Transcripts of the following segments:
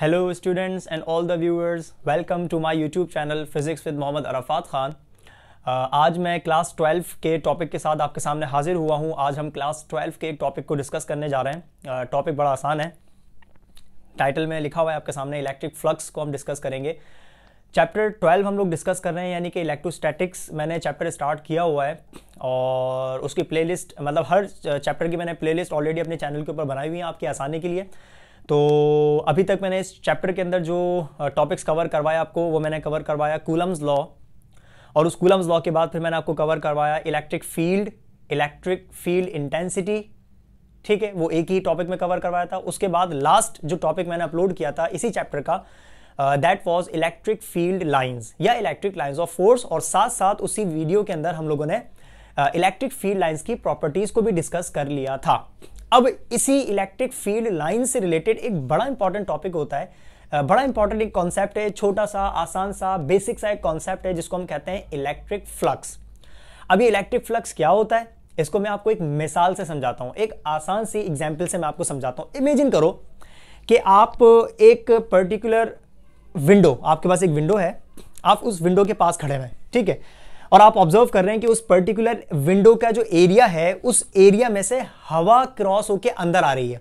Hello students and all the viewers welcome to my YouTube channel physics with Mohammad Arafat Khan आज मैं class twelve के topic के साथ आपके सामने हाजिर हुआ हूँ आज हम क्लास ट्वेल्व के टॉपिक को डिस्कस करने जा रहे हैं टॉपिक uh, बड़ा आसान है टाइटल में लिखा हुआ है आपके सामने इलेक्ट्रिक फ्लक्स को हम डिस्कस करेंगे चैप्टर ट्वेल्व हम लोग डिस्कस कर रहे हैं यानी कि इलेक्ट्रोस्टैटिक्स मैंने चैप्टर स्टार्ट किया हुआ है और उसकी प्लेलिस्ट मतलब हर चैप्टर uh, की मैंने प्लेलिस्ट ऑलरेडी अपने चैनल के ऊपर बनाई हुई है आपकी आसानी के लिए तो अभी तक मैंने इस चैप्टर के अंदर जो टॉपिक्स कवर करवाया आपको वो मैंने कवर करवाया कूलम्स लॉ और उस कूलम्स लॉ के बाद फिर मैंने आपको कवर करवाया electric field electric field intensity ठीक है वो एक ही टॉपिक में कवर करवाया था उसके बाद लास्ट जो टॉपिक मैंने अपलोड किया था इसी चैप्टर का that was electric field lines या इलेक्ट्रिक लाइन्स ऑफ फोर्स और साथ साथ उसी वीडियो के अंदर हम लोगों ने इलेक्ट्रिक फील्ड लाइन्स की प्रॉपर्टीज़ को भी डिस्कस कर लिया था अब इसी इलेक्ट्रिक फील्ड लाइन से रिलेटेड एक बड़ा इंपॉर्टेंट टॉपिक होता है बड़ा इंपॉर्टेंट एक कॉन्सेप्ट है छोटा सा आसान सा बेसिक सा एक कॉन्सेप्ट है जिसको हम कहते हैं इलेक्ट्रिक फ्लक्स अब ये इलेक्ट्रिक फ्लक्स क्या होता है इसको मैं आपको एक मिसाल से समझाता हूं एक आसान सी एग्जाम्पल से मैं आपको समझाता हूं इमेजिन करो कि आप एक पर्टिकुलर विंडो आपके पास एक विंडो है आप उस विंडो के पास खड़े हैं ठीक है और आप ऑब्जर्व कर रहे हैं कि उस पर्टिकुलर विंडो का जो एरिया है उस एरिया में से हवा क्रॉस होकर अंदर आ रही है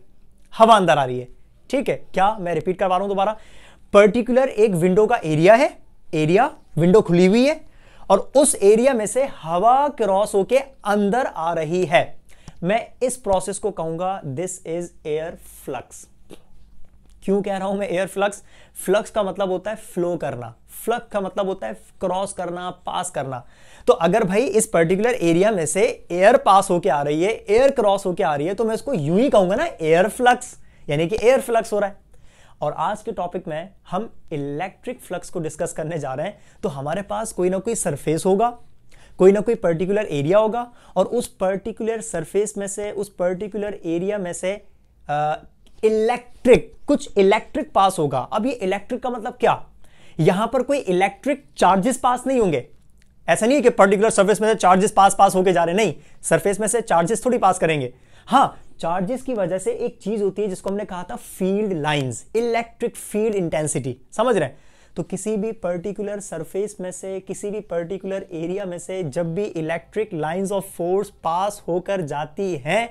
हवा अंदर आ रही है ठीक है क्या मैं रिपीट करवा रहा हूं दोबारा पर्टिकुलर एक विंडो का एरिया है एरिया विंडो खुली हुई है और उस एरिया में से हवा क्रॉस होके अंदर आ रही है मैं इस प्रोसेस को कहूंगा दिस इज एयर फ्लक्स क्यों कह रहा हूं मैं एयर फ्लक्स फ्लक्स का मतलब होता है फ्लो करना फ्लक्स का मतलब होता है क्रॉस करना पास करना तो अगर भाई इस पर्टिकुलर एरिया में से एयर पास होके आ रही है एयर क्रॉस होके आ रही है तो मैं इसको यूं ही कहूंगा ना एयर फ्लक्स यानी कि एयर फ्लक्स हो रहा है और आज के टॉपिक में हम इलेक्ट्रिक फ्लक्स को डिस्कस करने जा रहे हैं तो हमारे पास कोई ना कोई सरफेस होगा कोई ना कोई पर्टिकुलर एरिया होगा और उस पर्टिकुलर सरफेस में से उस पर्टिकुलर एरिया में से इलेक्ट्रिक कुछ इलेक्ट्रिक पास होगा अब ये इलेक्ट्रिक का मतलब क्या यहां पर कोई इलेक्ट्रिक चार्जेस पास नहीं होंगे ऐसा नहीं है कि पर्टिकुलर सर्फेस में से चार्जेस पास पास होके जा रहे नहीं सर्फेस में से चार्जेस थोड़ी पास करेंगे हाँ चार्जेस की वजह से एक चीज होती है जिसको हमने कहा था field lines electric field intensity समझ रहे हैं तो किसी भी पर्टिकुलर सरफेस में से किसी भी पर्टिकुलर एरिया में से जब भी electric lines of force pass होकर जाती हैं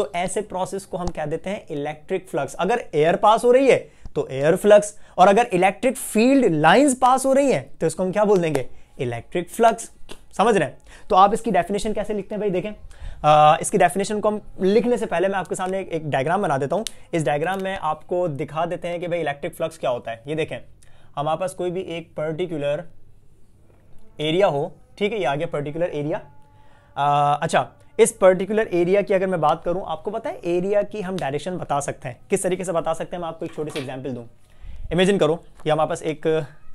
तो ऐसे प्रोसेस को हम कह देते हैं इलेक्ट्रिक फ्लक्स अगर एयर पास हो रही है तो एयर फ्लक्स और अगर इलेक्ट्रिक फील्ड लाइंस पास हो रही है तो इसको हम क्या बोल देंगे इलेक्ट्रिक फ्लक्स समझ रहे हैं तो आप इसकी डेफिनेशन कैसे लिखते हैं भाई देखें आ, इसकी डेफिनेशन को हम लिखने से पहले मैं आपके सामने एक, एक डायग्राम बना देता हूं इस डायग्राम में आपको दिखा देते हैं कि भाई इलेक्ट्रिक फ्लक्स क्या होता है ये देखें हमारे पास कोई भी एक पर्टिकुलर एरिया हो ठीक है ये आगे पर्टिकुलर एरिया आ, अच्छा इस पर्टिकुलर एरिया की अगर मैं बात करूं आपको पता है एरिया की हम डायरेक्शन बता सकते हैं किस तरीके से बता सकते हैं मैं आपको एक छोटी सी एग्जाम्पल दूँ इमेजिन करो ये हमारे पास एक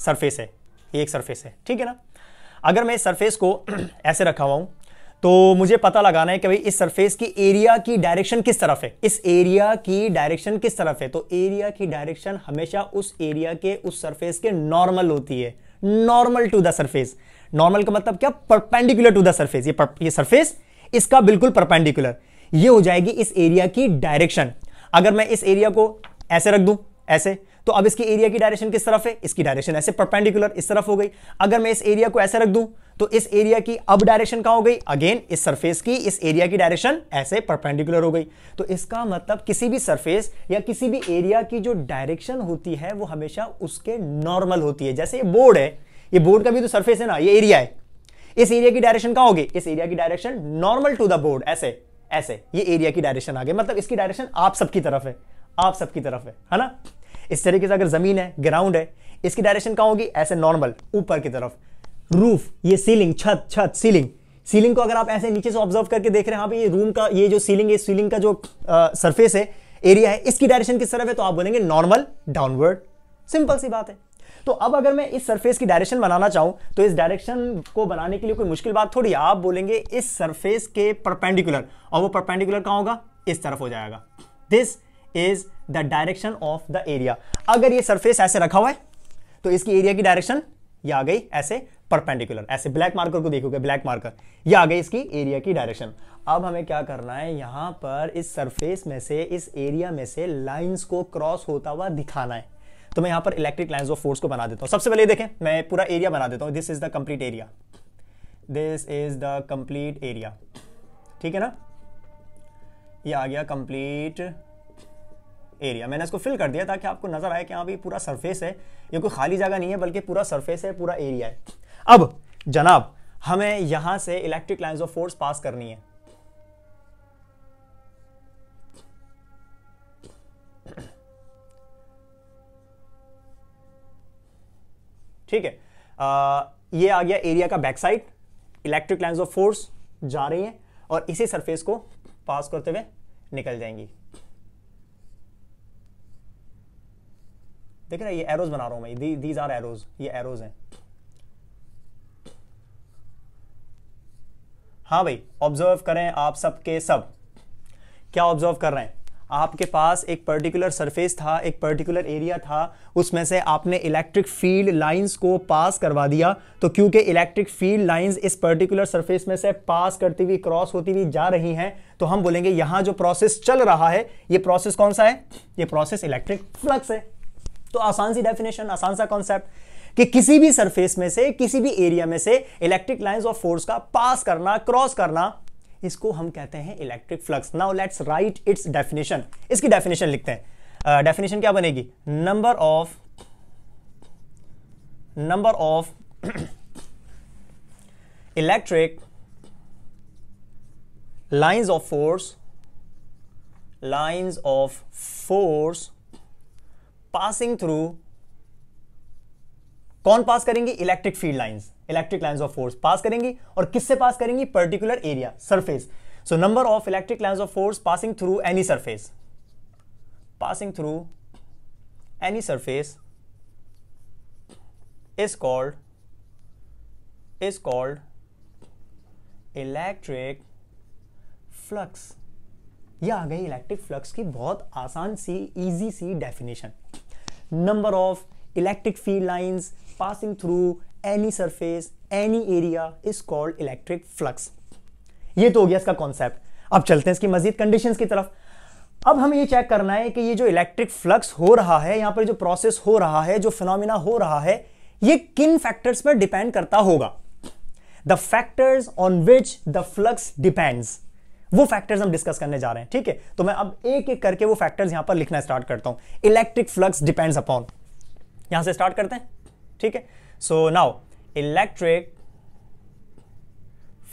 सरफेस है ये एक सरफेस है ठीक है ना अगर मैं इस सरफेस को ऐसे रखा हुआ हूँ तो मुझे पता लगाना है कि भाई इस सरफेस की एरिया की डायरेक्शन किस तरफ है इस एरिया की डायरेक्शन किस तरफ है तो एरिया की डायरेक्शन हमेशा उस एरिया के उस सरफेस के नॉर्मल होती है normal to the surface normal का मतलब क्या परपेंडिकुलर टू द सरफेस ये ये सरफेस इसका बिल्कुल परपेंडिकुलर ये हो जाएगी इस एरिया की डायरेक्शन अगर मैं इस एरिया को ऐसे रख दूं ऐसे तो अब इसकी एरिया की डायरेक्शन किस तरफ है इसकी डायरेक्शन ऐसे परपेंडिकुलर इस तरफ हो गई अगर मैं इस एरिया को ऐसे रख दूं तो इस एरिया की अब डायरेक्शन कहां हो गई अगेन इस सरफेस की इस एरिया की डायरेक्शन ऐसे परपेंडिकुलर हो गई तो इसका मतलब किसी भी सरफेस या किसी भी एरिया की जो डायरेक्शन होती है वो हमेशा उसके नॉर्मल होती है जैसे ये बोर्ड है ये बोर्ड का भी तो सरफेस है ना ये एरिया है इस एरिया की डायरेक्शन कहा होगी इस एरिया की direction normal to the board ऐसे ऐसे ये एरिया की डायरेक्शन आ गई मतलब इसकी डायरेक्शन आप सबकी तरफ है आप सबकी तरफ है है ना इस तरीके से अगर जमीन है ग्राउंड है इसकी डायरेक्शन कहा होगी ऐसे नॉर्मल ऊपर की तरफ रूफ ये सीलिंग छत छत सीलिंग सीलिंग को अगर आप ऐसे नीचे से ऑब्जर्व करके देख रहे हैं हाँ ये रूम का ये जो सीलिंग है सीलिंग का जो सरफेस है एरिया है इसकी डायरेक्शन किस तरफ है तो आप बोलेंगे नॉर्मल डाउनवर्ड सिंपल सी बात है तो अब अगर मैं इस सरफेस की डायरेक्शन बनाना चाहूं तो इस डायरेक्शन को बनाने के लिए कोई मुश्किल बात थोड़ी आप बोलेंगे इस सरफेस के परपेंडिकुलर और वो परपेंडिकुलर कहाँ होगा इस तरफ हो जाएगा this is the direction of the area अगर ये सरफेस ऐसे रखा हुआ है तो इसकी एरिया की डायरेक्शन ये आ गई ऐसे परपेंडिकुलर ऐसे ब्लैक मार्कर को देखोगे ब्लैक मार्कर ये आ गई इसकी एरिया की डायरेक्शन अब हमें क्या करना है यहां पर इस सरफेस में से इस एरिया में से लाइंस को क्रॉस होता हुआ दिखाना है तो मैं यहां पर इलेक्ट्रिक लाइन ऑफ फोर्स को बना देता हूं सबसे पहले देखें मैं पूरा एरिया बना देता हूं this is the complete area this is the complete area ठीक है ना ये आ गया कंप्लीट एरिया मैंने इसको फिल कर दिया ताकि आपको नजर आए कि यहां भी पूरा सरफेस है ये कोई खाली जगह नहीं है बल्कि पूरा सरफेस है पूरा एरिया है अब जनाब हमें यहां से electric lines of force pass करनी है ठीक है आ, ये आ गया एरिया का back side electric lines of force जा रही हैं और इसी सरफेस को पास करते हुए निकल जाएंगी देख रहे ये एरोज बना रहा हूं मैं दीज आर एरोज ये एरोज हैं हाँ भाई ऑब्जर्व करें आप सबके सब क्या ऑब्जर्व कर रहे हैं आपके पास एक पर्टिकुलर सरफेस था एक पर्टिकुलर एरिया था उसमें से आपने इलेक्ट्रिक फील्ड लाइंस को पास करवा दिया तो क्योंकि इलेक्ट्रिक फील्ड लाइंस इस पर्टिकुलर सरफेस में से पास करती हुई क्रॉस होती हुई जा रही हैं तो हम बोलेंगे यहाँ जो प्रोसेस चल रहा है ये प्रोसेस कौन सा है ये प्रोसेस इलेक्ट्रिक फ्लक्स है तो आसान सी डेफिनेशन आसान सा कॉन्सेप्ट कि किसी भी सरफेस में से किसी भी एरिया में से इलेक्ट्रिक लाइंस ऑफ फोर्स का पास करना क्रॉस करना इसको हम कहते हैं electric flux now let's write its definition इसकी डेफिनेशन लिखते हैं डेफिनेशन uh, क्या बनेगी number of number of electric lines of force lines of force passing through कौन पास करेंगी electric field lines electric lines of force pass करेंगी और किससे पास करेंगी particular area surface so number of electric lines of force passing through any surface passing through any surface is called is called electric flux ये आ गई electric flux की बहुत आसान सी इजी सी definition number of electric field lines passing through any surface, any area is called electric flux. ये तो हो गया इसका कॉन्सेप्ट अब चलते हैं इसकी मजीद कंडीशन की तरफ अब हमें ये चेक करना है कि ये जो इलेक्ट्रिक फ्लक्स हो रहा है यहां पर जो प्रोसेस हो रहा है जो फिनोमिना हो रहा है ये किन फैक्टर्स पर डिपेंड करता होगा the factors on which the flux depends वो फैक्टर्स हम डिस्कस करने जा रहे हैं ठीक है तो मैं अब एक एक करके वो फैक्टर्स यहां पर लिखना स्टार्ट करता हूं इलेक्ट्रिक फ्लक्स डिपेंड्स अपॉन यहां से स्टार्ट करते हैं ठीक है so now electric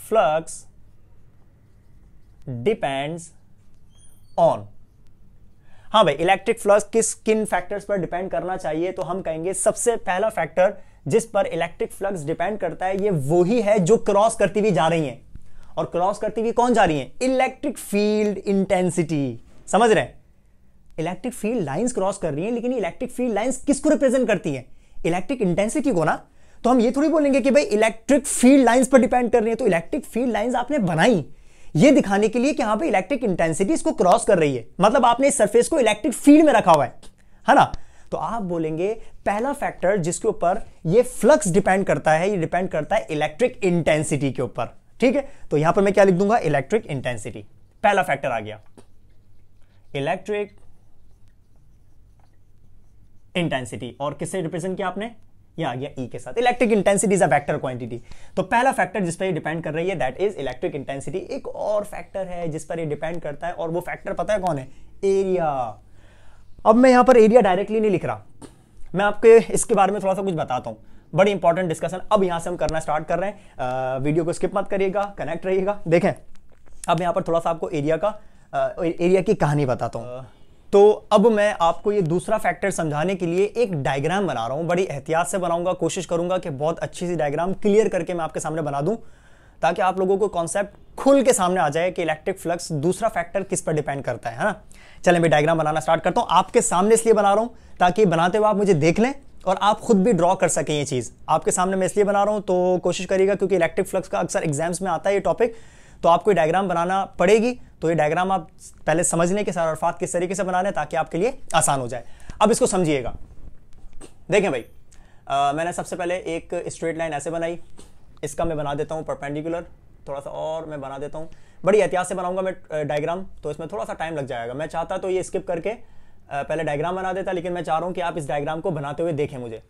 flux depends on हाँ भाई इलेक्ट्रिक फ्लक्स किस किन फैक्टर्स पर डिपेंड करना चाहिए तो हम कहेंगे सबसे पहला फैक्टर जिस पर इलेक्ट्रिक फ्लक्स डिपेंड करता है ये ही है जो क्रॉस करती हुई जा रही हैं और क्रॉस करती हुई कौन जा रही है इलेक्ट्रिक फील्ड इंटेंसिटी समझ रहे हैं इलेक्ट्रिक फील्ड लाइंस क्रॉस कर रही हैं लेकिन इलेक्ट्रिक फील्ड लाइंस किसको रिप्रेजेंट करती हैं इलेक्ट्रिक इंटेंसिटी को ना तो हम ये थोड़ी बोलेंगे कि भाई इलेक्ट्रिक फील्ड लाइंस पर डिपेंड कर रही है तो इलेक्ट्रिक फील्ड लाइंस आपने बनाई ये दिखाने के लिए कि हाँ भाई इलेक्ट्रिक इंटेंसिटी इसको क्रॉस कर रही है मतलब आपने इस सरफेस को इलेक्ट्रिक फील्ड में रखा हुआ है है ना तो आप बोलेंगे पहला फैक्टर जिसके ऊपर ये फ्लक्स डिपेंड करता है ये डिपेंड करता है इलेक्ट्रिक इंटेंसिटी के ऊपर ठीक है तो यहां पर मैं क्या लिख दूंगा इलेक्ट्रिक इंटेंसिटी पहला फैक्टर आ गया इलेक्ट्रिक इंटेंसिटी और किससे रिप्रेजेंट किया आपने ये आ गया ई e के साथ electric intensity is a vector quantity तो पहला फैक्टर जिस पर ये डिपेंड कर रही है दैट इज इलेक्ट्रिक इंटेंसिटी एक और फैक्टर है जिस पर ये डिपेंड करता है और वो फैक्टर पता है कौन है एरिया अब मैं यहां पर एरिया डायरेक्टली नहीं लिख रहा मैं आपके इसके बारे में थोड़ा सा कुछ बताता हूं बड़ी इंपॉर्टेंट डिस्कशन अब यहां से हम करना स्टार्ट कर रहे हैं आ, वीडियो को स्किप मत करिएगा कनेक्ट रहिएगा देखें अब यहां पर थोड़ा सा आपको एरिया का आ, एरिया की कहानी बताता हूँ तो अब मैं आपको ये दूसरा फैक्टर समझाने के लिए एक डायग्राम बना रहा हूँ बड़ी एहतियात से बनाऊंगा कोशिश करूंगा कि बहुत अच्छी सी डायग्राम क्लियर करके मैं आपके सामने बना दूँ ताकि आप लोगों को कॉन्सेप्ट खुल के सामने आ जाए कि इलेक्ट्रिक फ्लक्स दूसरा फैक्टर किस पर डिपेंड करता है है ना चले मैं डायग्राम बनाना स्टार्ट करता हूँ आपके सामने इसलिए बना रहा हूँ ताकि बनाते हुए आप मुझे देख लें और आप खुद भी ड्रॉ कर सकें ये चीज़ आपके सामने मैं इसलिए बना रहा हूँ तो कोशिश करिएगा क्योंकि इलेक्ट्रिक फ्लक्स का अक्सर एग्जाम्स में आता है ये टॉपिक तो आपको डायग्राम बनाना पड़ेगी तो ये डायग्राम आप पहले समझने के साथ सर अरफात किस तरीके से बना लें ताकि आपके लिए आसान हो जाए अब इसको समझिएगा देखें भाई आ, मैंने सबसे पहले एक स्ट्रेट लाइन ऐसे बनाई इसका मैं बना देता हूँ परपेंडिकुलर थोड़ा सा और मैं बना देता हूँ बड़ी एहतियात से बनाऊंगा मैं डायग्राम तो इसमें थोड़ा सा टाइम लग जाएगा मैं चाहता तो ये स्किप करके पहले डायग्राम बना देता लेकिन मैं चाह रहा हूँ कि आप इस डायग्राम को बनाते हुए देखें मुझे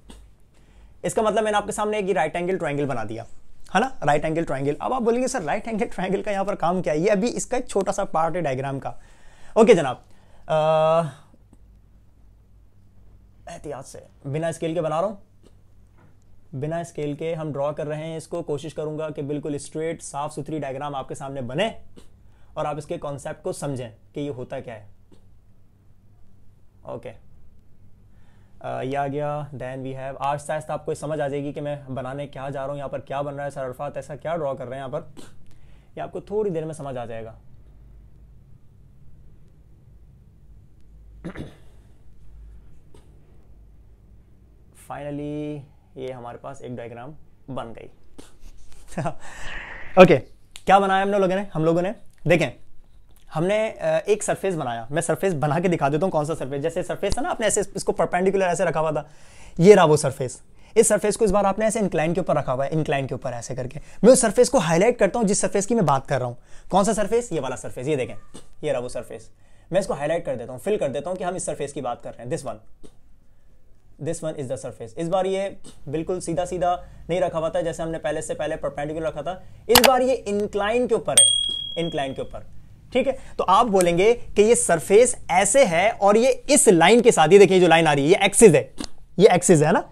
इसका मतलब मैंने आपके सामने एक राइट एंगल ट्राइंगल बना दिया है ना राइट एंगल ट्राइंगल अब आप बोलेंगे सर राइट एंगल ट्राइंगल का यहाँ पर काम क्या है ये अभी इसका एक छोटा सा पार्ट है डायग्राम का ओके जनाब एहतियात से बिना स्केल के बना रहा हूँ बिना स्केल के हम ड्रॉ कर रहे हैं इसको कोशिश करूंगा कि बिल्कुल स्ट्रेट साफ सुथरी डायग्राम आपके सामने बने और आप इसके कॉन्सेप्ट को समझें कि ये होता क्या है ओके okay. ये आ गया दैन वी हैव आस्ता आस्ता आपको समझ आ जाएगी कि मैं बनाने क्या जा रहा हूँ यहाँ पर क्या बन रहा है सर अरफात ऐसा क्या ड्रॉ कर रहे हैं यहाँ पर ये आपको थोड़ी देर में समझ आ जाएगा फाइनली ये हमारे पास एक डायग्राम बन गई ओके okay, क्या बनाया हम लोगों ने हम लोगों ने देखें हमने एक सरफेस बनाया मैं सरफेस बना के दिखा देता हूँ कौन सा सरफेस जैसे सरफेस है ना आपने ऐसे इसको परपेंडिकुलर ऐसे रखा हुआ था ये रहा वो सरफेस इस सरफेस को इस बार आपने ऐसे इंक्लाइन के ऊपर रखा हुआ है इंक्लाइन के ऊपर ऐसे करके मैं उस सरफेस को हाईलाइट करता हूँ जिस सरफेस की मैं बात कर रहा हूँ कौन सा सरफेस ये वाला सरफेस ये देखें ये रहा वो सरफेस मैं इसको हाईलाइट कर देता हूँ फिल कर देता हूँ कि हम इस सरफेस की बात कर रहे हैं this one this one is the surface इस बार ये बिल्कुल सीधा सीधा नहीं रखा हुआ था जैसे हमने पहले से पहले परपेंडिकुलर रखा था इस बार ये इंक्लाइन के ऊपर है इंक्लाइन के ऊपर ठीक है तो आप बोलेंगे कि ये सरफेस ऐसे है और ये इस लाइन के साथ ये देखिए जो लाइन आ रही है ये एक्सिस है ये एक्सिस है ना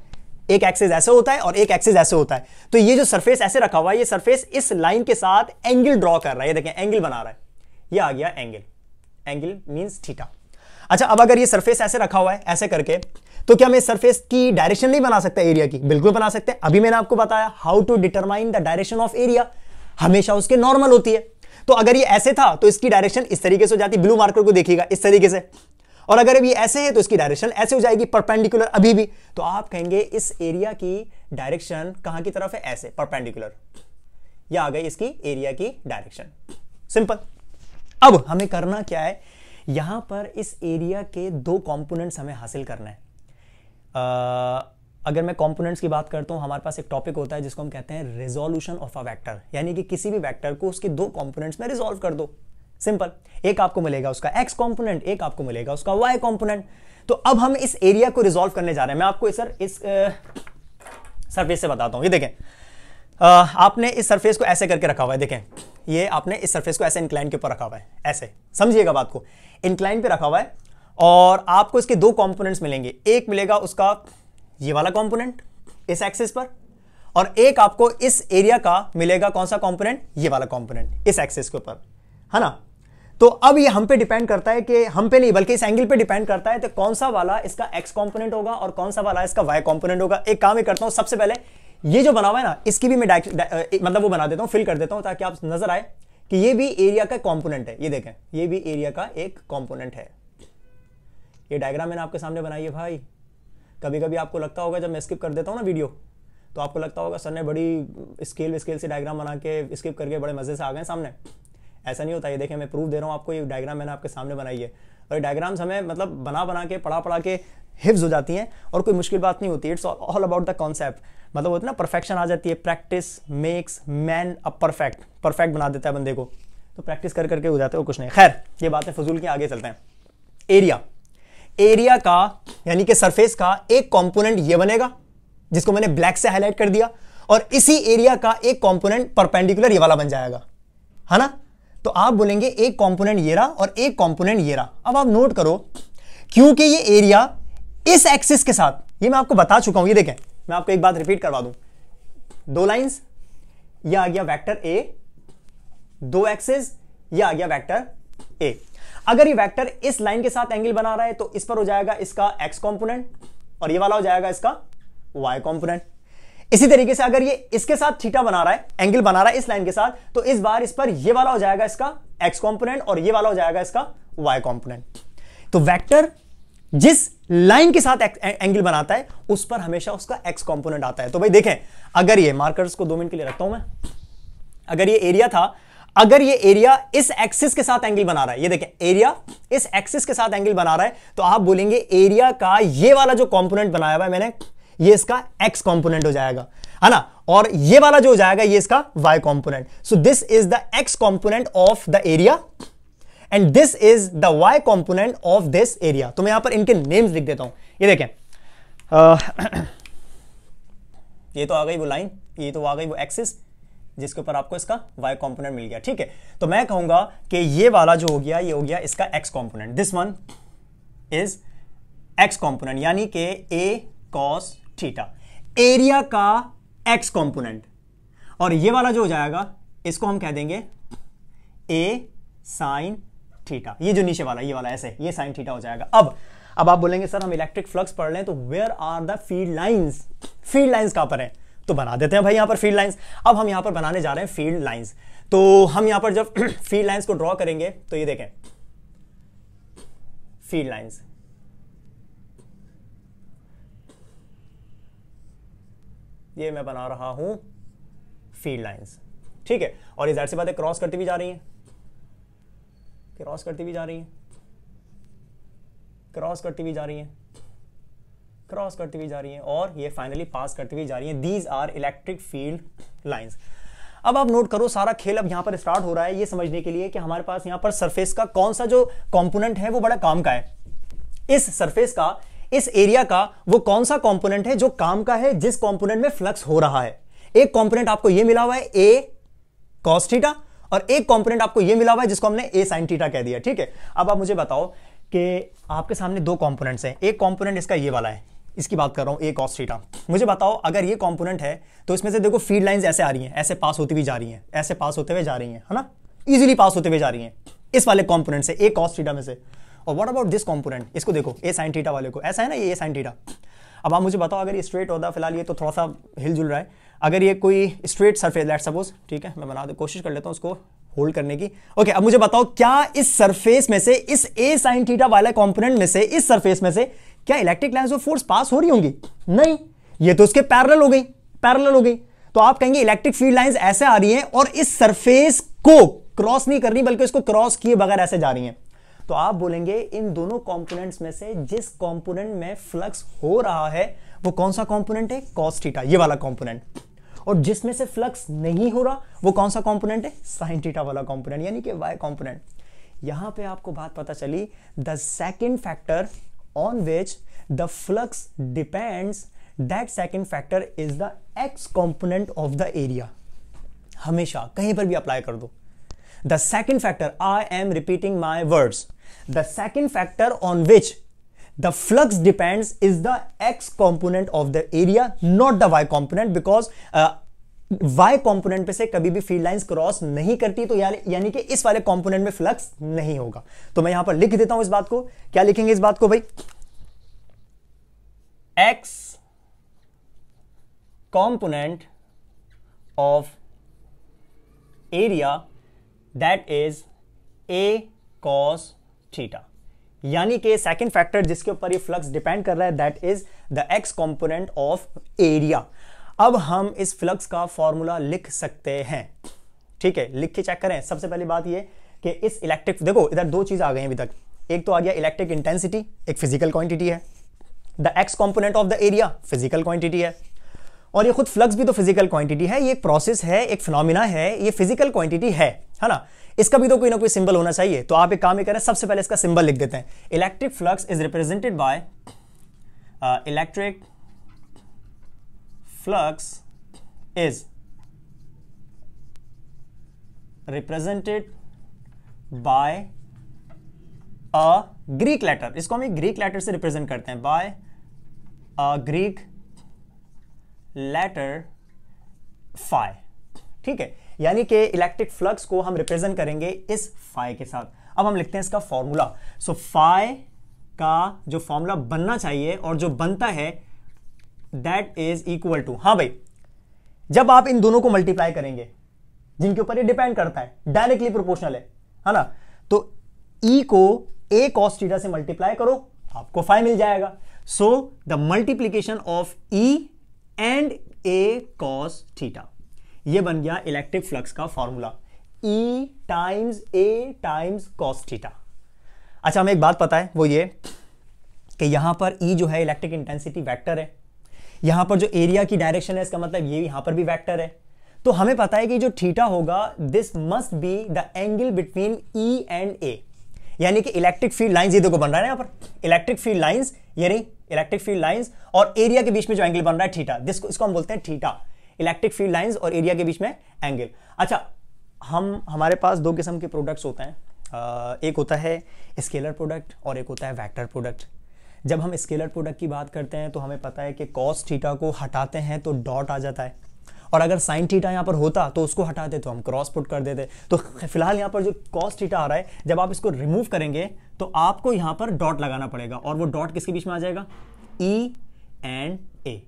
एक एक्सिस ऐसे होता है और एक एक्सिस ऐसे होता है तो ये जो सरफेस ऐसे रखा हुआ है ये सरफेस इस लाइन के साथ एंगल ड्रॉ कर रहा है ये देखें एंगल बना रहा है ये आ गया एंगल एंगल मीन्स थीटा अच्छा अब अगर ये सरफेस ऐसे रखा हुआ है ऐसे करके तो क्या मैं सरफेस की डायरेक्शन नहीं बना सकता एरिया की बिल्कुल बना सकते हैं अभी मैंने आपको बताया how to determine the direction of area हमेशा उसके नॉर्मल होती है तो अगर ये ऐसे था तो इसकी डायरेक्शन इस तरीके से हो जाती ब्लू मार्कर को देखिएगा इस तरीके से और अगर अभी ऐसे है तो इसकी डायरेक्शन ऐसे हो जाएगी परपेंडिकुलर अभी भी तो आप कहेंगे इस एरिया की डायरेक्शन कहां की तरफ है ऐसे परपेंडिकुलर या आ गई इसकी एरिया की डायरेक्शन सिंपल अब हमें करना क्या है यहां पर इस एरिया के दो कंपोनेंट्स हमें हासिल करना है आ, अगर मैं कंपोनेंट्स की बात करता हूँ हमारे पास एक टॉपिक होता है जिसको हम कहते हैं रिजोल्यूशन ऑफ अ वैक्टर यानी कि किसी भी वैक्टर को उसके दो कॉम्पोनेंट्स में रिजोल्व कर दो सिंपल एक आपको मिलेगा उसका एक्स कॉम्पोनेंट एक आपको मिलेगा उसका वाई कॉम्पोनेंट तो अब हम इस एरिया को रिजोल्व करने जा रहे हैं मैं आपको सर इस सरफेस से बताता हूँ ये देखें आ, आपने इस सरफेस को ऐसे करके रखा हुआ है देखें ये आपने इस सरफेस को ऐसे इंक्लाइन के ऊपर रखा हुआ है ऐसे समझिएगा बात को इंक्लाइन पे रखा हुआ है और आपको इसके दो कंपोनेंट्स मिलेंगे एक मिलेगा उसका ये वाला कॉम्पोनेंट इस एक्सिस पर और एक आपको इस एरिया का मिलेगा कौन सा कॉम्पोनेंट ये वाला कॉम्पोनेंट इस एक्सिस के ऊपर है ना तो अब ये हम पे डिपेंड करता है कि हम पे नहीं बल्कि इस एंगल पे डिपेंड करता है तो कौन सा वाला इसका एक्स कॉम्पोनेंट होगा और कौन सा वाला इसका वाई कॉम्पोनेंट होगा एक काम ही करता हूं सबसे पहले ये जो बना हुआ है ना इसकी भी मैं मतलब वो बना देता हूँ फिल कर देता हूं ताकि आप नजर आए कि ये भी एरिया का कॉम्पोनेंट है ये देखें ये भी एरिया का एक कॉम्पोनेंट है ये डायग्राम मैंने आपके सामने बनाई है भाई कभी कभी आपको लगता होगा जब मैं स्किप कर देता हूँ ना वीडियो तो आपको लगता होगा सर ने बड़ी स्केल स्केल से डायग्राम बना के स्किप करके बड़े मज़े से आ गए सामने ऐसा नहीं होता ये देखें मैं प्रूफ दे रहा हूँ आपको ये डायग्राम मैंने आपके सामने बनाई है और ये डायग्राम्स हमें मतलब बना बना के पढ़ा पढ़ा के हिफ्ज हो जाती हैं और कोई मुश्किल बात नहीं होती it's all about the concept मतलब होता है ना परफेक्शन आ जाती है practice makes man a perfect perfect बना देता है बंदे को तो प्रैक्टिस कर करके हो जाते हो कुछ नहीं खैर ये बातें फजूल की आगे चलते हैं एरिया एरिया का यानी कि सरफेस का एक कंपोनेंट ये बनेगा जिसको मैंने ब्लैक से हाईलाइट कर दिया और इसी एरिया का एक कंपोनेंट परपेंडिकुलर ये वाला बन जाएगा है ना तो आप बोलेंगे एक कंपोनेंट ये रहा और एक कंपोनेंट ये रहा अब आप नोट करो क्योंकि ये एरिया इस एक्सिस के साथ ये मैं आपको बता चुका हूं ये देखें मैं आपको एक बात रिपीट करवा दूं दो लाइंस ये आ गया वेक्टर ए दो एक्सिस ये आ गया वेक्टर ए अगर ये वेक्टर इस लाइन के साथ एंगल बना रहा है तो इस पर हो जाएगा इसका एक्स कॉम्पोनेंट और ये वाला हो जाएगा इसका वाई कॉम्पोनेंट इसी तरीके से अगर ये इसके साथ थीटा बना रहा है एंगल बना रहा है इस लाइन के साथ तो इस बार इस पर ये वाला हो जाएगा इसका एक्स कॉम्पोनेंट और ये वाला हो जाएगा इसका वाई कॉम्पोनेंट तो वेक्टर जिस लाइन के साथ एंगल बनाता है उस पर हमेशा उसका एक्स कॉम्पोनेंट आता है तो भाई देखें अगर ये मार्कर्स को दो मिनट के लिए रखता हूं मैं अगर ये एरिया था अगर ये एरिया इस एक्सिस के साथ एंगल बना रहा है ये देखें एरिया इस एक्सिस के साथ एंगल बना रहा है तो आप बोलेंगे एरिया का ये वाला जो कॉम्पोनेंट बनाया हुआ है मैंने ये इसका एक्स कॉम्पोनेंट हो जाएगा है ना और ये वाला जो हो जाएगा ये इसका Y component so this is the x component of the area and this is the y component of this area तो मैं यहां पर इनके नेम्स लिख देता हूं ये देखें uh, ये तो आ गई वो लाइन ये तो आ गई वो एक्सिस जिसके ऊपर आपको इसका वाई कॉम्पोनेंट मिल गया ठीक है तो मैं कहूंगा कि ये वाला जो हो गया ये हो गया इसका x component this one is x component यानी कि ए कॉस थीटा एरिया का एक्स कॉम्पोनेंट और ये वाला जो हो जाएगा इसको हम कह देंगे ए साइन थीटा ये जो नीचे वाला ये वाला ऐसे ये साइन थीटा हो जाएगा अब अब आप बोलेंगे सर हम इलेक्ट्रिक फ्लक्स पढ़ लें तो where are the field lines field lines कहां पर है तो बना देते हैं भाई यहाँ पर फील्ड लाइन्स अब हम यहाँ पर बनाने जा रहे हैं फील्ड लाइन्स तो हम यहाँ पर जब फील्ड लाइन्स को ड्रॉ करेंगे तो ये देखें फील्ड लाइन्स ये मैं बना रहा हूं फील्ड लाइन्स ठीक है और ये जाहिर सी बातें क्रॉस करती भी जा रही हैं क्रॉस करती भी जा रही हैं क्रॉस करती भी जा रही हैं क्रॉस करती हुई जा रही हैं और ये फाइनली पास करती हुई जा रही हैं these are electric field lines अब आप नोट करो सारा खेल अब यहाँ पर स्टार्ट हो रहा है ये समझने के लिए कि हमारे पास यहाँ पर सरफेस का कौन सा जो कॉम्पोनेंट है वो बड़ा काम का है इस सरफेस का इस एरिया का वो कौन सा कॉम्पोनेंट है जो काम का है जिस कॉम्पोनेंट में फ्लक्स हो रहा है एक कॉम्पोनेंट आपको ये मिला हुआ है ए कॉस्टिटा और एक कॉम्पोनेंट आपको ये मिला हुआ है जिसको हमने ए साइन टीटा कह दिया ठीक है अब आप मुझे बताओ कि आपके सामने दो कॉम्पोनेंट्स हैं एक कॉम्पोनेंट इसका ये वाला है इसकी बात कर रहा हूँ ए कॉस थीटा मुझे बताओ अगर ये कॉम्पोनेंट है तो इसमें से देखो फीड लाइंस ऐसे आ रही हैं ऐसे पास होती हुई जा रही हैं ऐसे पास होते हुए जा रही हैं है ना ईजिली पास होते हुए जा रही हैं इस वाले कॉम्पोनेंट से ए कॉस थीटा में से और वट अबाउट दिस कॉम्पोनेंट इसको देखो ए साइन थीटा वाले को ऐसा है ना ये ए साइन थीटा अब आप मुझे बताओ अगर ये स्ट्रेट होता फिलहाल ये तो थोड़ा सा हिलजुल रहा है अगर ये कोई स्ट्रेट सरफेस लेट सपोज ठीक है मैं बना दे कोशिश कर लेता हूँ उसको होल्ड करने की ओके okay, अब मुझे बताओ क्या इस सरफेस में से इस ए साइन थीटा वाले कॉम्पोनेंट में से इस सरफेस में से क्या electric line of force pass हो रही होंगी नहीं ये तो उसके पैरल हो गई पैरल हो गई तो आप कहेंगे इलेक्ट्रिक फील्ड लाइन ऐसे आ रही है और इस सरफेस को क्रॉस नहीं करनी बल्कि इसको क्रॉस किए बगैर ऐसे जा रही है तो आप बोलेंगे इन दोनों कंपोनेंट्स में से जिस कंपोनेंट में फ्लक्स हो रहा है वो कौन सा कंपोनेंट है थीटा ये वाला कंपोनेंट और जिसमें से फ्लक्स नहीं हो रहा वो कौन सा कंपोनेंट है साइन थीटा वाला कंपोनेंट यानी कि वाई कंपोनेंट यहां पे आपको बात पता चली the second factor on which the flux depends that second factor is the x component of the area हमेशा कहीं पर भी apply कर दो The second factor. I am repeating my words. The second factor on which the flux depends is the x component of the area not the y component because uh, y component पे से कभी भी field lines cross नहीं करती तो यानी कि इस वाले कंपोनेंट में फ्लक्स नहीं होगा तो मैं यहां पर लिख देता हूं इस बात को क्या लिखेंगे इस बात को भाई x component of area that is A cos theta यानी कि सेकंड फैक्टर जिसके ऊपर ये फ्लक्स डिपेंड कर रहा है that is the x component of area अब हम इस फ्लक्स का फॉर्मूला लिख सकते हैं ठीक है लिख के चेक करें सबसे पहली बात ये कि इस इलेक्ट्रिक देखो इधर दो चीज़ आ गई अभी तक एक तो आ गया इलेक्ट्रिक इंटेंसिटी एक फिजिकल क्वांटिटी है the x component of the area physical quantity है और ये खुद फ्लक्स भी तो फिजिकल क्वांटिटी है ये एक प्रोसेस है एक फिनोमिना है ये फिजिकल क्वांटिटी है है ना इसका भी तो कोई ना कोई सिंबल होना चाहिए तो आप एक काम ही करें सबसे पहले इसका सिंबल लिख देते हैं electric flux is represented by electric flux is represented by a Greek letter. इसको हम एक Greek letter से represent करते हैं by a Greek letter phi. ठीक है यानी कि इलेक्ट्रिक फ्लक्स को हम रिप्रेजेंट करेंगे इस फाइ के साथ अब हम लिखते हैं इसका फॉर्मूला सो so, फाइ का जो फॉर्मूला बनना चाहिए और जो बनता है दैट इज इक्वल टू हाँ भाई जब आप इन दोनों को मल्टीप्लाई करेंगे जिनके ऊपर ये डिपेंड करता है डायरेक्टली प्रोपोर्शनल है है ना तो ई e को ए कॉस थीटा से मल्टीप्लाई करो आपको फाइव मिल जाएगा so the multiplication of E and A cos theta ये बन गया इलेक्ट्रिक फ्लक्स का formula E times A times cos theta अच्छा हमें एक बात पता है वो ये कि यहां पर ई e जो है इलेक्ट्रिक इंटेंसिटी वैक्टर है यहाँ पर जो एरिया की डायरेक्शन है इसका मतलब ये यहाँ पर भी वैक्टर है तो हमें पता है कि जो थीटा होगा this must be the angle between E and A यानी कि इलेक्ट्रिक फील्ड लाइंस ये देखो बन रहा है यहाँ पर इलेक्ट्रिक फील्ड लाइंस यानी इलेक्ट्रिक फील्ड लाइंस और एरिया के बीच में जो एंगल बन रहा है थीटा दिस इसको हम बोलते हैं थीटा इलेक्ट्रिक फील्ड लाइंस और एरिया के बीच में एंगल अच्छा हम हमारे पास दो किस्म के प्रोडक्ट्स होते हैं एक होता है स्केलर प्रोडक्ट और एक होता है वैक्टर प्रोडक्ट जब हम स्केलर प्रोडक्ट की बात करते हैं तो हमें पता है कि कॉस थीटा को हटाते हैं तो डॉट आ जाता है और अगर साइन थीटा यहाँ पर होता तो उसको हटाते तो हम क्रॉस पुट कर देते तो फिलहाल यहाँ पर जो कॉस थीटा आ रहा है जब आप इसको रिमूव करेंगे तो आपको यहाँ पर डॉट लगाना पड़ेगा और वो डॉट किसके बीच में आ जाएगा ई एंड ए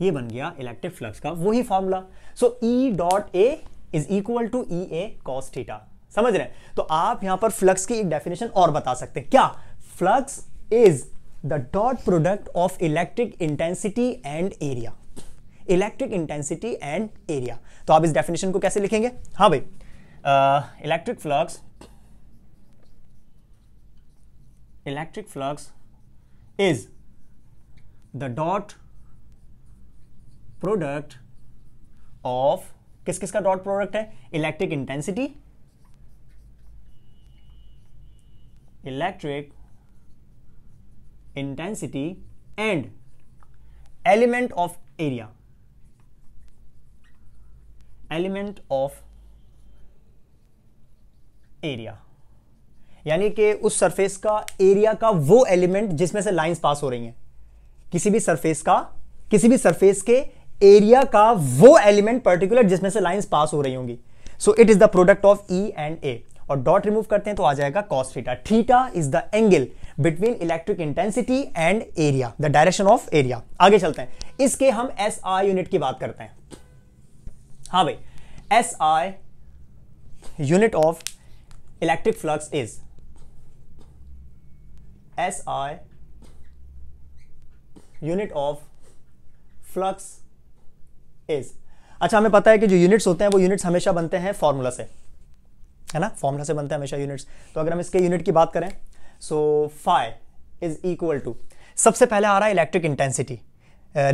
ये बन गया इलेक्ट्रिक फ्लक्स का वही formula so E dot A is equal to E A cos theta समझ रहे हैं तो आप यहां पर फ्लक्स की एक डेफिनेशन और बता सकते हैं क्या flux is the dot product of electric intensity and area electric intensity and area तो आप इस डेफिनेशन को कैसे लिखेंगे हाँ भाई electric flux electric flux is the dot product of किस किस का डॉट प्रोडक्ट है electric intensity electric intensity and element of area element of area यानी कि उस सरफेस का एरिया का वो एलिमेंट जिसमें से लाइंस पास हो रही हैं किसी भी सरफेस का किसी भी सरफेस के एरिया का वो एलिमेंट पर्टिकुलर जिसमें से लाइंस पास हो रही होंगी so it is the product of E and A और डॉट रिमूव करते हैं तो आ जाएगा cos theta theta is the angle between electric intensity and area the direction of area आगे चलते हैं इसके हम एस आई यूनिट की बात करते हैं हाँ भाई S I unit of electric flux is S I unit of flux is अच्छा हमें पता है कि जो यूनिट्स होते हैं वो यूनिट्स हमेशा बनते हैं फॉर्मूला से है ना फॉर्मूला से बनते हैं हमेशा यूनिट्स तो अगर हम इसके यूनिट की बात करें so phi is equal to सबसे पहले आ रहा है इलेक्ट्रिक इंटेंसिटी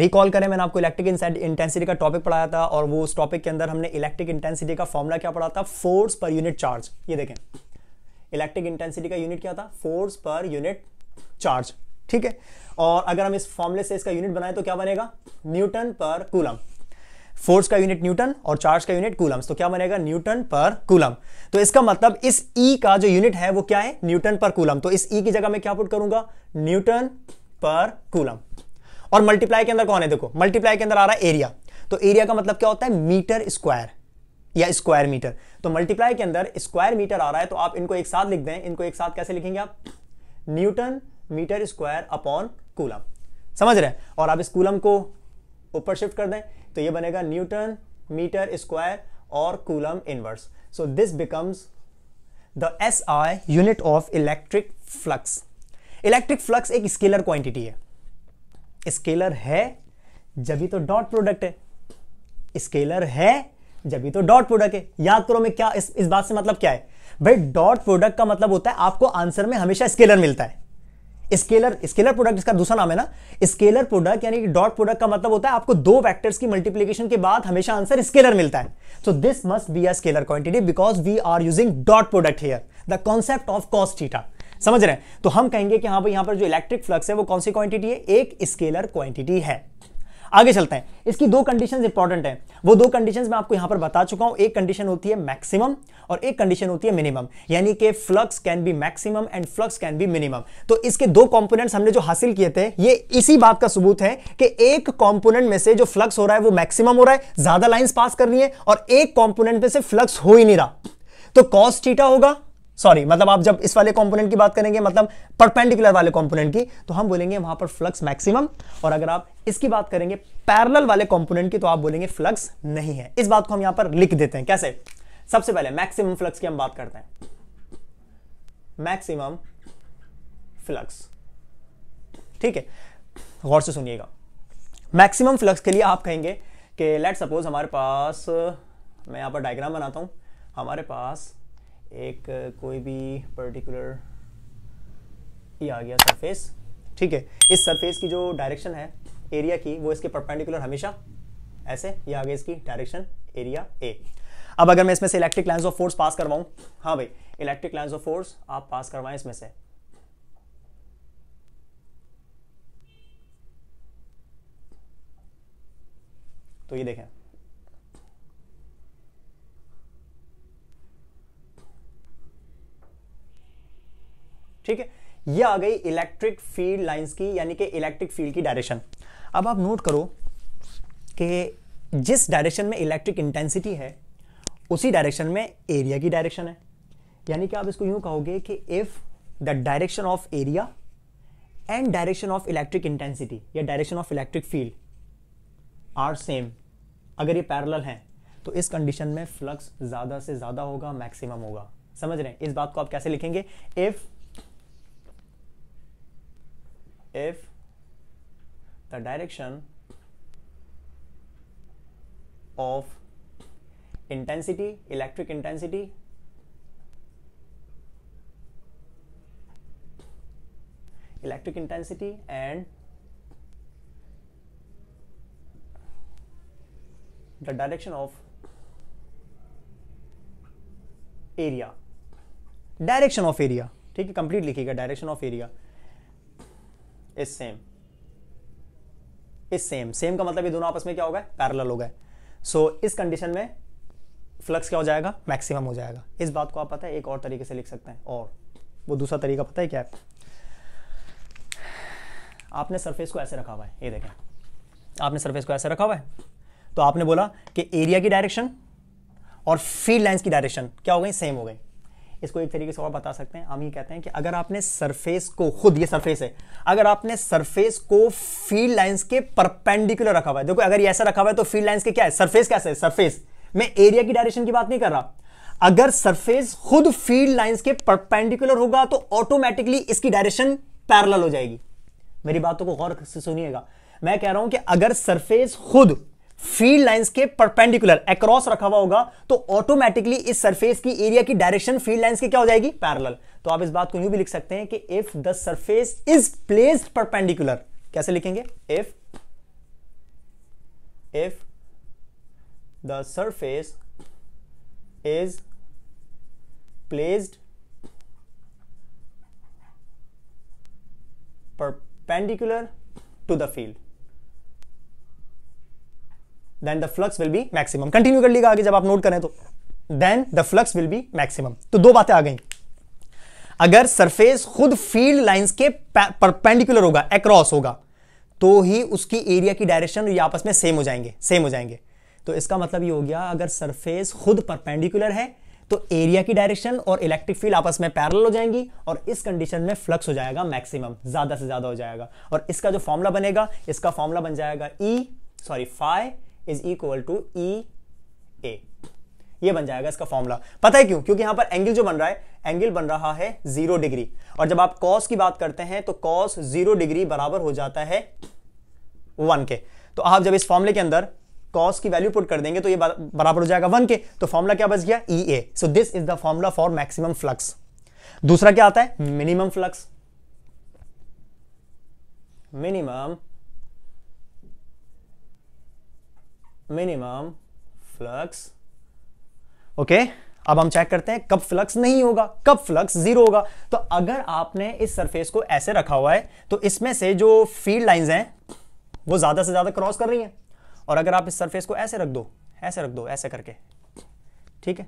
रिकॉल करें मैंने आपको इलेक्ट्रिक इंटेंसिटी का टॉपिक पढ़ाया था और वो उस टॉपिक के अंदर हमने इलेक्ट्रिक इंटेंसिटी का फॉर्मूला क्या पढ़ा था फोर्स पर यूनिट चार्ज ये देखें इलेक्ट्रिक इंटेंसिटी का यूनिट क्या था फोर्स पर यूनिट चार्ज ठीक है और अगर हम इस फॉर्मूले से इसका यूनिट बनाए तो क्या बनेगा न्यूटन पर कूलम फोर्स का यूनिट न्यूटन और चार्ज का यूनिट कूलम्स तो क्या बनेगा न्यूटन पर कूलम तो इसका मतलब इस ई e का जो यूनिट है वो क्या है न्यूटन पर कूलम तो इस ई e की जगह मैं क्या पुट करूंगा न्यूटन पर कूलम और मल्टीप्लाई के अंदर कौन है देखो मल्टीप्लाई के अंदर आ रहा है एरिया तो एरिया का मतलब क्या होता है मीटर स्क्वायर या स्क्वायर मीटर तो मल्टीप्लाई के अंदर स्क्वायर मीटर आ रहा है तो आप इनको एक साथ लिख दें इनको एक साथ कैसे लिखेंगे आप newton metre square upon coulomb समझ रहे हैं और आप इस कूलम को ऊपर शिफ्ट कर दें तो ये बनेगा न्यूटन मीटर स्क्वायर और coulomb inverse so this becomes the S I unit of electric flux electric flux एक स्केलर क्वांटिटी है स्केलर है जब तो डॉट प्रोडक्ट है स्केलर है जब तो डॉट प्रोडक्ट है याद करो मैं क्या इस, इस बात से मतलब क्या है भाई डॉट प्रोडक्ट का मतलब होता है आपको आंसर में हमेशा स्केलर मिलता है स्केलर स्केलर प्रोडक्ट इसका दूसरा नाम है ना स्केलर प्रोडक्ट यानी कि डॉट प्रोडक्ट का मतलब होता है आपको दो वेक्टर्स की मल्टीप्लीकेशन के बाद हमेशा आंसर स्केलर मिलता है so this must be a scalar quantity because we are using dot product here the concept of cos theta समझ रहे हैं तो हम कहेंगे कि हाँ भाई यहां पर जो इलेक्ट्रिक फ्लक्स है वो कौन सी क्वांटिटी है एक स्केलर क्वांटिटी है आगे चलते हैं इसकी दो कंडीशंस इंपॉर्टेंट हैं वो दो कंडीशंस मैं आपको यहां पर बता चुका हूं एक कंडीशन होती है मैक्सिमम और एक कंडीशन होती है मिनिमम यानी कि flux can be maximum and flux can be minimum तो इसके दो कॉम्पोनेंट्स हमने जो हासिल किए थे ये इसी बात का सबूत है कि एक कॉम्पोनेंट में से जो फ्लक्स हो रहा है वो मैक्सिमम हो रहा है ज्यादा लाइंस पास कर रही है और एक कॉम्पोनेंट में से फ्लक्स हो ही नहीं रहा तो कॉस थीटा होगा सॉरी मतलब आप जब इस वाले कंपोनेंट की बात करेंगे मतलब परपेंडिकुलर वाले कंपोनेंट की तो हम बोलेंगे वहां पर फ्लक्स मैक्सिमम और अगर आप इसकी बात करेंगे पैरेलल वाले कंपोनेंट की तो आप बोलेंगे फ्लक्स नहीं है इस बात को हम यहां पर लिख देते हैं कैसे सबसे पहले मैक्सिमम फ्लक्स की हम बात करते हैं मैक्सिमम फ्लक्स ठीक है गौर से सुनिएगा मैक्सिमम फ्लक्स के लिए आप कहेंगे कि लेट सपोज हमारे पास मैं यहां पर डायग्राम बनाता हूं हमारे पास एक कोई भी पर्टिकुलर ये आ गया सरफेस ठीक है इस सरफेस की जो डायरेक्शन है एरिया की वो इसके परपेंडिकुलर हमेशा ऐसे ये आ गया इसकी डायरेक्शन एरिया ए अब अगर मैं इसमें से electric lines of force pass करवाऊं हाँ भाई इलेक्ट्रिक लाइन्स ऑफ फोर्स आप पास करवाएं इसमें से तो ये देखें ठीक है ये आ गई इलेक्ट्रिक फील्ड लाइंस की यानी कि इलेक्ट्रिक फील्ड की डायरेक्शन अब आप नोट करो कि जिस डायरेक्शन में इलेक्ट्रिक इंटेंसिटी है उसी डायरेक्शन में एरिया की डायरेक्शन है यानी कि आप इसको यूं कहोगे कि if the direction of area and direction of electric intensity या direction of electric field are same अगर ये पैरल हैं तो इस कंडीशन में फ्लक्स ज़्यादा से ज़्यादा होगा मैक्सिमम होगा समझ रहे हैं इस बात को आप कैसे लिखेंगे if if the direction of intensity electric intensity electric intensity and the direction of area direction of area ठीक है कंप्लीट लिखिएगा direction of area is same is same same का मतलब ये दोनों आपस में क्या हो पैरल हो गए सो so, इस कंडीशन में फ्लक्स क्या हो जाएगा मैक्सिमम हो जाएगा इस बात को आप पता है एक और तरीके से लिख सकते हैं और वो दूसरा तरीका पता है क्या है आपने सरफेस को ऐसे रखा हुआ है ये देखें आपने सरफेस को ऐसे रखा हुआ है तो आपने बोला कि एरिया की डायरेक्शन और फील्ड लाइंस की डायरेक्शन क्या हो गई सेम हो गई इसको एक तरीके से और बता सकते हैं हम ये कहते हैं कि अगर आपने सरफेस को खुद ये सरफेस है अगर आपने सरफेस को फील्ड लाइंस के परपेंडिकुलर रखा हुआ है देखो अगर ये ऐसा रखा हुआ है तो फील्ड लाइंस के क्या है सरफेस कैसे है सरफेस मैं एरिया की डायरेक्शन की बात नहीं कर रहा अगर सरफेस खुद फील्ड लाइंस के परपेंडिकुलर होगा तो ऑटोमेटिकली इसकी डायरेक्शन पैरल हो जाएगी मेरी बातों को गौर से सुनिएगा मैं कह रहा हूं कि अगर सरफेस खुद फील्ड लाइंस के परपेंडिकुलर अक्रॉस रखा हुआ होगा तो ऑटोमेटिकली इस सरफेस की एरिया की डायरेक्शन फील्ड लाइंस की क्या हो जाएगी पैरल तो आप इस बात को यूं भी लिख सकते हैं कि if the surface is placed perpendicular कैसे लिखेंगे if if the surface is placed perpendicular to the field then the flux will be maximum continue कर लीजिएगा आगे जब आप नोट करें तो then the flux will be maximum तो दो बातें आ गई अगर सरफेस खुद फील्ड लाइंस के परपेंडिकुलर होगा अक्रॉस होगा तो ही उसकी एरिया की डायरेक्शन ये आपस में सेम हो जाएंगे सेम हो जाएंगे तो इसका मतलब ये हो गया अगर सरफेस खुद परपेंडिकुलर है तो एरिया की डायरेक्शन और इलेक्ट्रिक फील्ड आपस में पैरल हो जाएंगी और इस कंडीशन में फ्लक्स हो जाएगा मैक्सिमम ज्यादा से ज्यादा हो जाएगा और इसका जो फॉर्मूला बनेगा इसका फॉर्मूला बन जाएगा E sorry phi is equal to E A ये बन जाएगा इसका फॉर्मूला पता है क्यों क्योंकि यहां पर एंगल जो बन रहा है एंगल बन रहा है जीरो डिग्री और जब आप कॉस की बात करते हैं तो कॉस जीरो डिग्री बराबर हो जाता है वन के तो आप जब इस फॉर्मूले के अंदर कॉस की वैल्यू पुट कर देंगे तो ये बराबर हो जाएगा वन के तो फॉर्मूला क्या बच गया E A so this is the formula for maximum flux दूसरा क्या आता है minimum flux minimum minimum flux okay अब हम चेक करते हैं कब फ्लक्स नहीं होगा कब फ्लक्स जीरो होगा तो अगर आपने इस सरफेस को ऐसे रखा हुआ है तो इसमें से जो फील्ड लाइंस हैं वो ज्यादा से ज्यादा क्रॉस कर रही हैं और अगर आप इस सरफेस को ऐसे रख दो ऐसे रख दो ऐसे करके ठीक है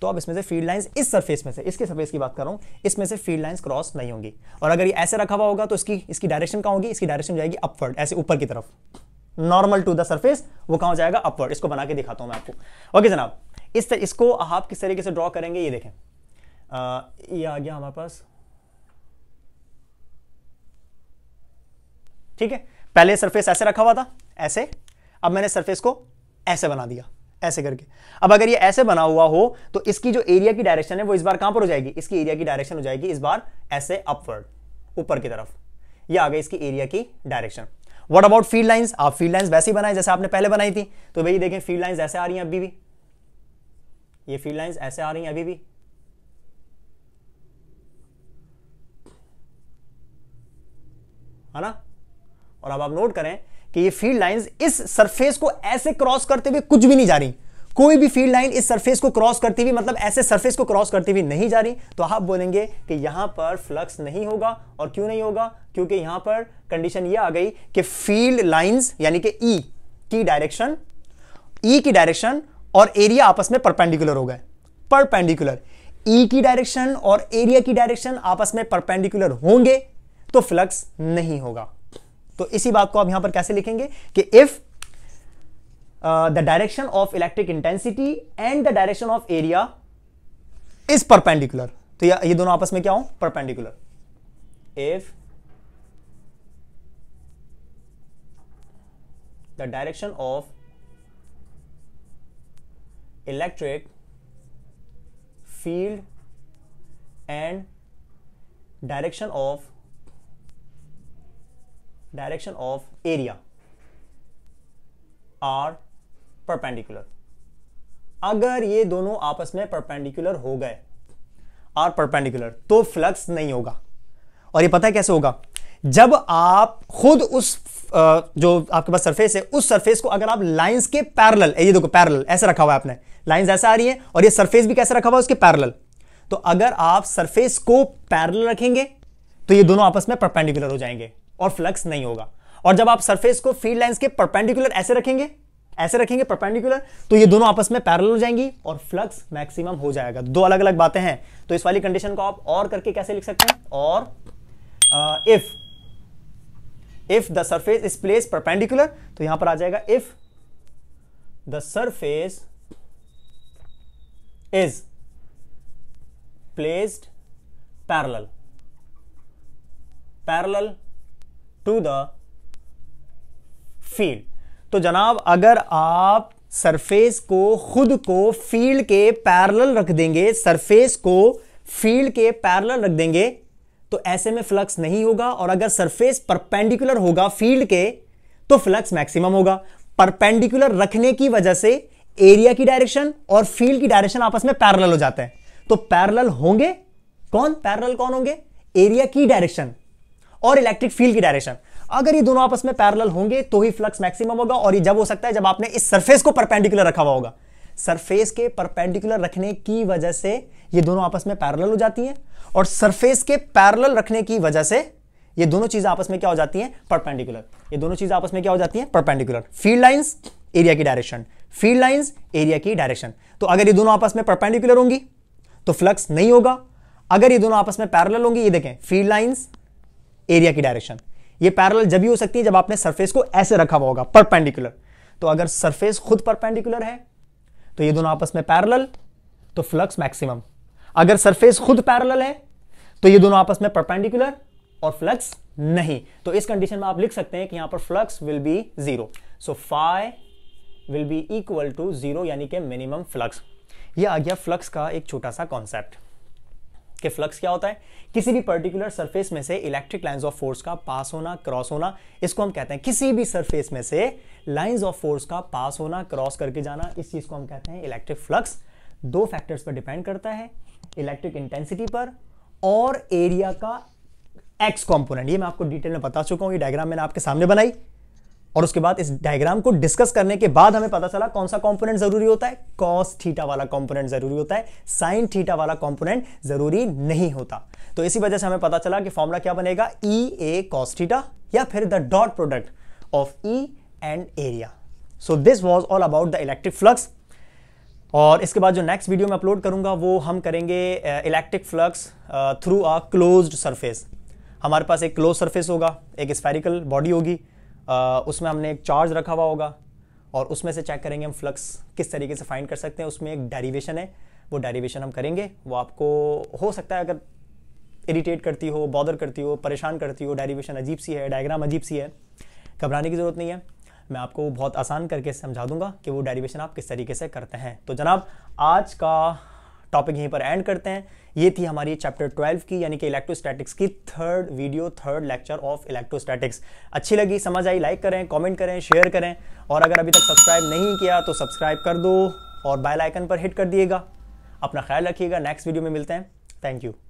तो अब इसमें से फील्ड लाइंस इस सरफेस में से इसके सरफेस की बात कर रहा हूं इसमें से फील्ड लाइंस क्रॉस नहीं होंगी और अगर ये ऐसे रखा हुआ होगा तो इसकी इसकी डायरेक्शन कहाँ होगी इसकी डायरेक्शन जाएगी अपवर्ड ऐसे ऊपर की तरफ नॉर्मल टू द सरफेस वो हो जाएगा अपवर्ड इसको बना के दिखाता हूं मैं आपको ओके जनाब इस तर, इसको आप किस तरीके से ड्रॉ करेंगे ये देखें आ, ये आ गया हमारे पास ठीक है पहले सरफेस ऐसे रखा हुआ था ऐसे अब मैंने सरफेस को ऐसे बना दिया ऐसे करके अब अगर ये ऐसे बना हुआ हो तो इसकी जो एरिया की डायरेक्शन है वो इस बार कहां पर हो जाएगी इसकी एरिया की डायरेक्शन हो जाएगी इस बार ऐसे अपवर्ड ऊपर की तरफ ये आ गई इसकी एरिया की direction what about field line आप फील्ड वैसे वैसी बनाए जैसे आपने पहले बनाई थी तो भाई देखें फील्ड लाइन ऐसे आ रही हैं अभी भी ये फील्ड लाइन्स ऐसे आ रही हैं अभी भी है ना और अब आप नोट करें कि ये फील्ड लाइंस इस सरफेस को ऐसे क्रॉस करते हुए कुछ भी नहीं जा रही कोई भी फील्ड लाइन इस सरफेस को क्रॉस करती हुई मतलब ऐसे सरफेस को क्रॉस करती हुई नहीं जा रही तो आप बोलेंगे कि यहां पर फ्लक्स नहीं होगा और क्यों नहीं होगा क्योंकि यहां पर कंडीशन ये आ गई कि फील्ड लाइंस यानी कि ई e की डायरेक्शन ई e की डायरेक्शन और एरिया आपस में परपेंडिकुलर हो गए परपेंडिकुलर ई e की डायरेक्शन और एरिया की डायरेक्शन आपस में परपेंडिकुलर होंगे तो फ्लक्स नहीं होगा तो इसी बात को आप यहां पर कैसे लिखेंगे कि if the direction of electric intensity and the direction of area is perpendicular तो या ये दोनों आपस में क्या हो perpendicular if the direction of electric field and direction of direction of area are perpendicular अगर ये दोनों आपस में परपेंडिकुलर हो गए आर परपेंडिकुलर तो फ्लक्स नहीं होगा और ये पता है कैसे होगा जब आप खुद उस जो आपके पास सरफेस है उस सरफेस को अगर आप लाइंस के पैरेलल ये देखो पैरेलल ऐसे रखा हुआ है आपने लाइंस ऐसा आ रही है और ये सरफेस भी कैसे रखा हुआ है उसके पैरेलल तो अगर आप सरफेस को पैरेलल रखेंगे तो ये दोनों आपस में परपेंडिकुलर हो जाएंगे और फ्लक्स नहीं होगा और जब आप सरफेस को फील्ड लाइंस के परपेंडिकुलर ऐसे रखेंगे ऐसे रखेंगे परपेंडिकुलर तो ये दोनों आपस में पैरल हो जाएंगी और फ्लक्स मैक्सिमम हो जाएगा दो अलग अलग बातें हैं तो इस वाली कंडीशन को आप और करके कैसे लिख सकते हैं और if if the surface is place perpendicular तो यहां पर आ जाएगा if the surface is placed parallel parallel to the field तो जनाब अगर आप सरफेस को खुद को फील्ड के पैरल रख देंगे सरफेस को फील्ड के पैरल रख देंगे तो ऐसे में फ्लक्स नहीं होगा और अगर सरफेस परपेंडिकुलर होगा फील्ड के तो फ्लक्स मैक्सिमम होगा परपेंडिकुलर रखने की वजह से एरिया की डायरेक्शन और फील्ड की डायरेक्शन आपस में पैरल हो जाते हैं तो पैरल होंगे कौन पैरल कौन होंगे एरिया की डायरेक्शन और इलेक्ट्रिक फील्ड की डायरेक्शन अगर ये दोनों आपस में पैरल होंगे तो ही फ्लक्स मैक्सिमम होगा और ये जब हो सकता है जब आपने इस सरफेस को परपेंडिकुलर रखा हुआ होगा सरफेस के परपेंडिकुलर रखने की वजह से ये दोनों आपस में पैरल हो जाती हैं और सरफेस के पैरल रखने की वजह से ये दोनों चीजें आपस में क्या हो जाती हैं परपेंडिकुलर ये दोनों चीजें आपस में क्या हो जाती हैं परपेंडिकुलर फील्ड लाइंस एरिया की डायरेक्शन फील्ड लाइंस एरिया की डायरेक्शन तो अगर ये दोनों आपस में परपेंडिकुलर होंगी तो फ्लक्स नहीं होगा अगर ये दोनों आपस में पैरल होंगी ये देखें फील्ड लाइन्स एरिया की डायरेक्शन ये पैरल जब भी हो सकती है जब आपने सरफेस को ऐसे रखा हुआ होगा परपेंडिकुलर तो अगर सरफेस खुद परपेंडिकुलर है तो ये दोनों आपस में पैरल तो फ्लक्स मैक्सिमम अगर सरफेस खुद पैरल है तो ये दोनों आपस में परपेंडिकुलर और फ्लक्स नहीं तो इस कंडीशन में आप लिख सकते हैं कि यहां पर flux will be zero so phi will be equal to zero यानी कि मिनिमम फ्लक्स ये आ गया फ्लक्स का एक छोटा सा कॉन्सेप्ट कि फ्लक्स क्या होता है किसी भी पर्टिकुलर सरफेस में से इलेक्ट्रिक लाइंस ऑफ फोर्स का पास होना क्रॉस होना इसको हम कहते हैं किसी भी सरफेस में से लाइंस ऑफ फोर्स का पास होना क्रॉस करके जाना इस चीज़ को हम कहते हैं इलेक्ट्रिक फ्लक्स दो फैक्टर्स पर डिपेंड करता है इलेक्ट्रिक इंटेंसिटी पर और एरिया का एक्स कॉम्पोनेंट ये मैं आपको डिटेल में बता चुका हूं ये डायग्राम मैंने आपके सामने बनाई और उसके बाद इस डायग्राम को डिस्कस करने के बाद हमें पता चला कौन सा कंपोनेंट जरूरी होता है कॉस थीटा वाला कंपोनेंट जरूरी होता है साइन थीटा वाला कंपोनेंट जरूरी नहीं होता तो इसी वजह से हमें पता चला कि फॉर्मूला क्या बनेगा ई ए कॉस थीटा या फिर the dot product of E and area so this was all about the electric flux और इसके बाद जो नेक्स्ट वीडियो में अपलोड करूंगा वो हम करेंगे electric flux through a closed surface हमारे पास एक क्लोज सरफेस होगा एक स्पेरिकल बॉडी होगी उसमें हमने एक चार्ज रखा हुआ होगा और उसमें से चेक करेंगे हम फ्लक्स किस तरीके से फाइंड कर सकते हैं उसमें एक डेरिवेशन है वो डेरिवेशन हम करेंगे वो आपको हो सकता है अगर इरीटेट करती हो बॉदर करती हो परेशान करती हो डेरिवेशन अजीब सी है डायग्राम अजीब सी है घबराने की ज़रूरत नहीं है मैं आपको बहुत आसान करके समझा दूंगा कि वो डेरिवेशन आप किस तरीके से करते हैं तो जनाब आज का टॉपिक यहीं पर एंड करते हैं ये थी हमारी चैप्टर 12 की यानी कि इलेक्ट्रोस्टैटिक्स की third video third lecture of electrostatics अच्छी लगी समझ आई लाइक करें कमेंट करें शेयर करें और अगर अभी तक सब्सक्राइब नहीं किया तो सब्सक्राइब कर दो और बेल आइकन पर हिट कर दिएगा अपना ख्याल रखिएगा नेक्स्ट वीडियो में मिलते हैं थैंक यू